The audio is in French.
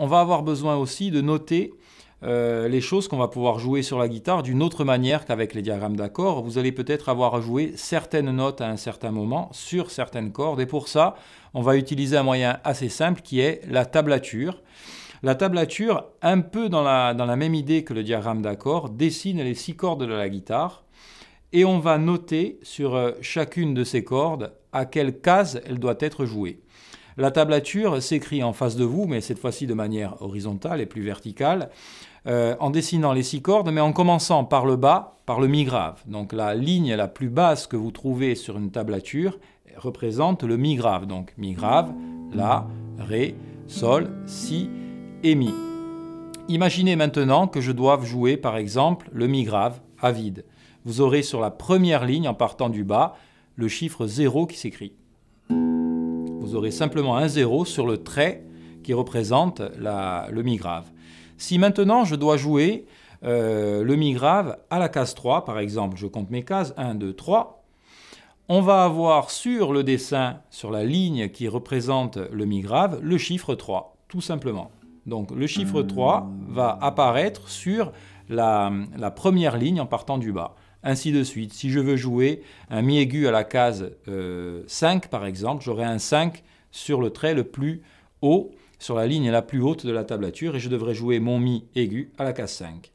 on va avoir besoin aussi de noter euh, les choses qu'on va pouvoir jouer sur la guitare d'une autre manière qu'avec les diagrammes d'accords. Vous allez peut-être avoir à jouer certaines notes à un certain moment sur certaines cordes et pour ça, on va utiliser un moyen assez simple qui est la tablature. La tablature, un peu dans la, dans la même idée que le diagramme d'accord, dessine les six cordes de la guitare et on va noter sur euh, chacune de ces cordes à quelle case elle doit être jouée. La tablature s'écrit en face de vous, mais cette fois-ci de manière horizontale et plus verticale, euh, en dessinant les six cordes, mais en commençant par le bas, par le mi grave. Donc la ligne la plus basse que vous trouvez sur une tablature représente le mi grave. Donc mi grave, la, ré, sol, si et mi. Imaginez maintenant que je doive jouer par exemple le mi grave à vide. Vous aurez sur la première ligne en partant du bas le chiffre 0 qui s'écrit vous aurez simplement un 0 sur le trait qui représente le mi grave. Si maintenant je dois jouer euh, le mi grave à la case 3, par exemple, je compte mes cases 1, 2, 3, on va avoir sur le dessin, sur la ligne qui représente le mi grave, le chiffre 3, tout simplement. Donc le chiffre 3 va apparaître sur la première ligne en partant du bas ainsi de suite. Si je veux jouer un mi aigu à la case 5 euh, par exemple, j'aurai un 5 sur le trait le plus haut, sur la ligne la plus haute de la tablature et je devrais jouer mon mi aigu à la case 5.